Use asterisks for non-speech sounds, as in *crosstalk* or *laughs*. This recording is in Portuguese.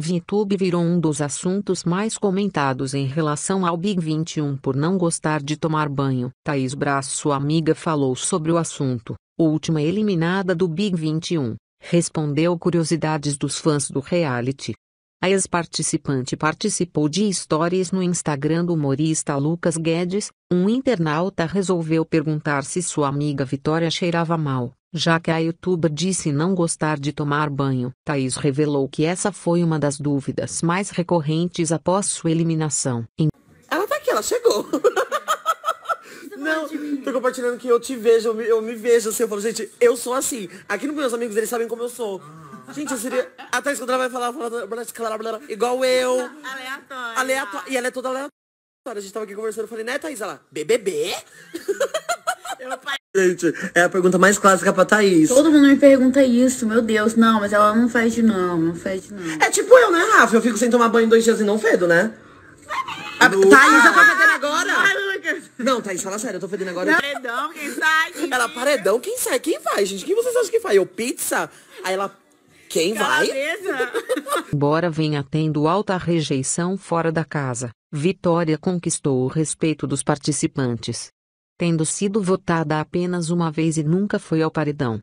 VTube virou um dos assuntos mais comentados em relação ao Big 21 por não gostar de tomar banho. Thaís Braço, sua amiga, falou sobre o assunto. Última eliminada do Big 21, respondeu curiosidades dos fãs do reality. A ex-participante participou de histórias no Instagram do humorista Lucas Guedes. Um internauta resolveu perguntar se sua amiga Vitória cheirava mal já que a youtuber disse não gostar de tomar banho. Thaís revelou que essa foi uma das dúvidas mais recorrentes após sua eliminação. Em... Ela tá aqui, ela chegou. Tá *laughs* não, tô compartilhando que eu te vejo, eu me, eu me, vejo assim, eu falo, gente, eu sou assim. Aqui no meus amigos, eles sabem como eu sou. Ah. Gente, eu seria. A Thaís quando ela vai falar, blá, blá, igual eu. Aleatória. Aleatória. E ela é toda aleatória. A gente tava aqui conversando, eu falei, né, Thaís? Ela, BBB? *laughs* gente. É a pergunta mais clássica pra Thaís. Todo mundo me pergunta isso, meu Deus. Não, mas ela não fede não, não fede não. É tipo eu, né, Rafa? Eu fico sem tomar banho dois dias e não fedo, né? A, Thaís, eu tô ah, fedendo agora. Não, Thaís, fala sério, eu tô fedendo agora. Paredão, quem sai? Quem ela, paredão, quem sai? Quem vai, gente? Quem vocês acham que vai? Eu, pizza? Aí ela... Quem Calabresa. vai? *laughs* Bora venha tendo alta rejeição fora da casa, Vitória conquistou o respeito dos participantes tendo sido votada apenas uma vez e nunca foi ao paredão.